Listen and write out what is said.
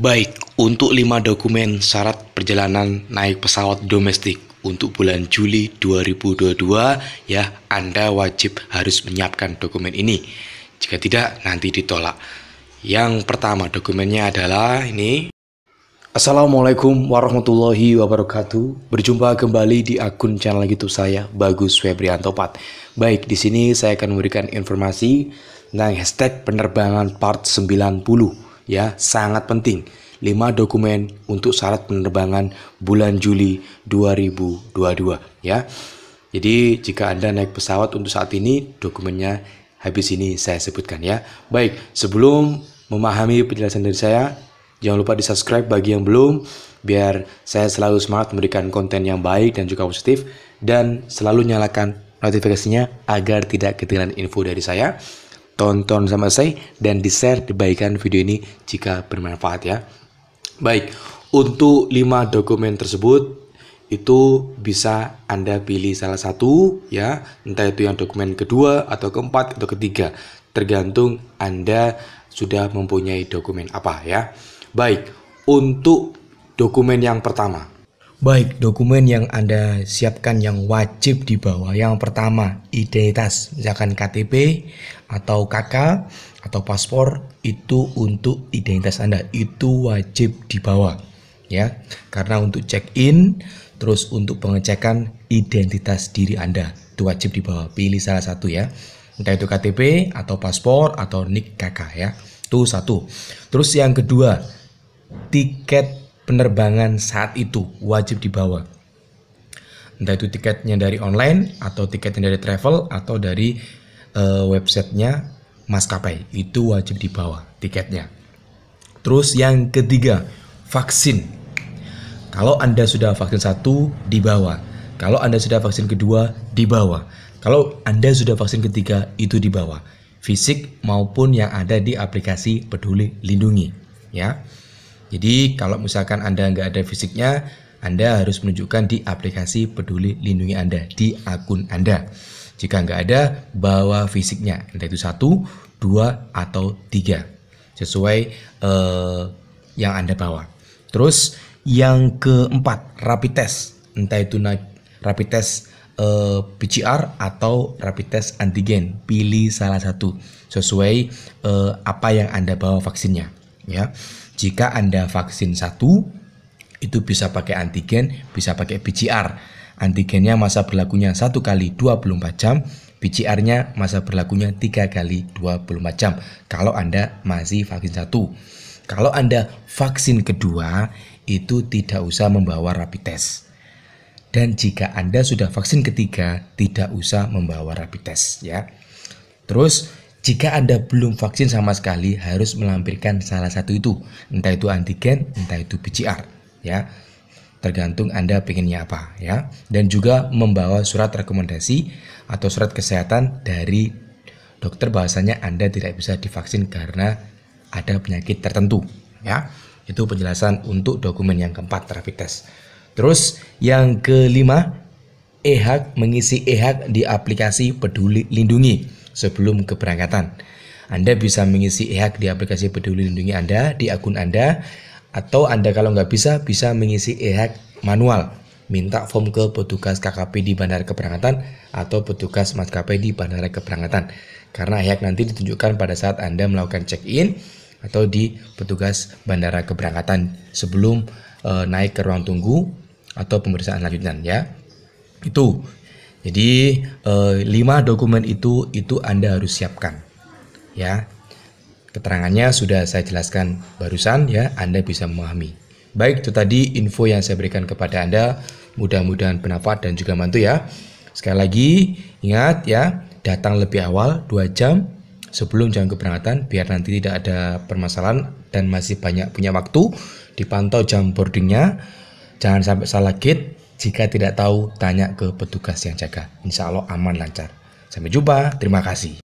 Baik, untuk 5 dokumen syarat perjalanan naik pesawat domestik untuk bulan Juli 2022 ya Anda wajib harus menyiapkan dokumen ini. Jika tidak nanti ditolak. Yang pertama dokumennya adalah ini Assalamualaikum warahmatullahi wabarakatuh. Berjumpa kembali di akun channel YouTube saya Bagus Febrianto Pat. Baik, di sini saya akan memberikan informasi tentang hashtag penerbangan part 90 ya sangat penting 5 dokumen untuk syarat penerbangan bulan Juli 2022 ya. Jadi jika Anda naik pesawat untuk saat ini dokumennya habis ini saya sebutkan ya. Baik, sebelum memahami penjelasan dari saya, jangan lupa di-subscribe bagi yang belum biar saya selalu semangat memberikan konten yang baik dan juga positif dan selalu nyalakan notifikasinya agar tidak ketinggalan info dari saya tonton sama saya dan di-share, dibagikan video ini jika bermanfaat ya. Baik, untuk 5 dokumen tersebut itu bisa Anda pilih salah satu ya, entah itu yang dokumen kedua atau keempat atau ketiga, tergantung Anda sudah mempunyai dokumen apa ya. Baik, untuk dokumen yang pertama Baik, dokumen yang Anda siapkan yang wajib dibawa. Yang pertama, identitas, misalkan KTP atau KK atau paspor itu untuk identitas Anda, itu wajib dibawa. Ya, karena untuk check-in, terus untuk pengecekan identitas diri Anda, itu wajib dibawa. Pilih salah satu ya. Entah itu KTP atau paspor atau NIK KK ya. Itu satu. Terus yang kedua, tiket penerbangan saat itu wajib dibawa. Entah itu tiketnya dari online atau tiketnya dari travel atau dari uh, websitenya maskapai itu wajib dibawa tiketnya. Terus yang ketiga vaksin. Kalau anda sudah vaksin satu dibawa. Kalau anda sudah vaksin kedua dibawa. Kalau anda sudah vaksin ketiga itu dibawa fisik maupun yang ada di aplikasi Peduli Lindungi ya. Jadi kalau misalkan Anda nggak ada fisiknya, Anda harus menunjukkan di aplikasi peduli lindungi Anda, di akun Anda. Jika nggak ada, bawa fisiknya. Entah itu satu, dua, atau tiga. Sesuai eh, yang Anda bawa. Terus yang keempat, rapid test. Entah itu rapid test eh, PCR atau rapid test antigen. Pilih salah satu sesuai eh, apa yang Anda bawa vaksinnya, ya. Jika Anda vaksin satu, itu bisa pakai antigen, bisa pakai PCR. Antigennya masa berlakunya satu kali 24 jam, PCR-nya masa berlakunya tiga kali 24 jam. Kalau Anda masih vaksin satu. Kalau Anda vaksin kedua, itu tidak usah membawa rapid test. Dan jika Anda sudah vaksin ketiga, tidak usah membawa rapid test ya. Terus jika Anda belum vaksin sama sekali, harus melampirkan salah satu itu, entah itu antigen, entah itu PCR, ya. Tergantung Anda pengennya apa, ya. Dan juga membawa surat rekomendasi atau surat kesehatan dari dokter bahwasanya Anda tidak bisa divaksin karena ada penyakit tertentu, ya. Itu penjelasan untuk dokumen yang keempat, rapid test. Terus yang kelima, EHAK mengisi EHAK di aplikasi Peduli Lindungi sebelum keberangkatan. Anda bisa mengisi e-hak di aplikasi peduli lindungi Anda, di akun Anda, atau Anda kalau nggak bisa, bisa mengisi e-hak manual. Minta form ke petugas KKP di bandara keberangkatan atau petugas maskapai di bandara keberangkatan. Karena e-hak nanti ditunjukkan pada saat Anda melakukan check-in atau di petugas bandara keberangkatan sebelum e, naik ke ruang tunggu atau pemeriksaan lanjutan ya. Itu jadi eh, lima dokumen itu itu Anda harus siapkan. Ya. Keterangannya sudah saya jelaskan barusan ya, Anda bisa memahami. Baik, itu tadi info yang saya berikan kepada Anda. Mudah-mudahan bermanfaat dan juga bantu ya. Sekali lagi, ingat ya, datang lebih awal 2 jam sebelum jam keberangkatan biar nanti tidak ada permasalahan dan masih banyak punya waktu dipantau jam boardingnya jangan sampai salah gate jika tidak tahu, tanya ke petugas yang jaga. Insya Allah aman lancar. Sampai jumpa, terima kasih.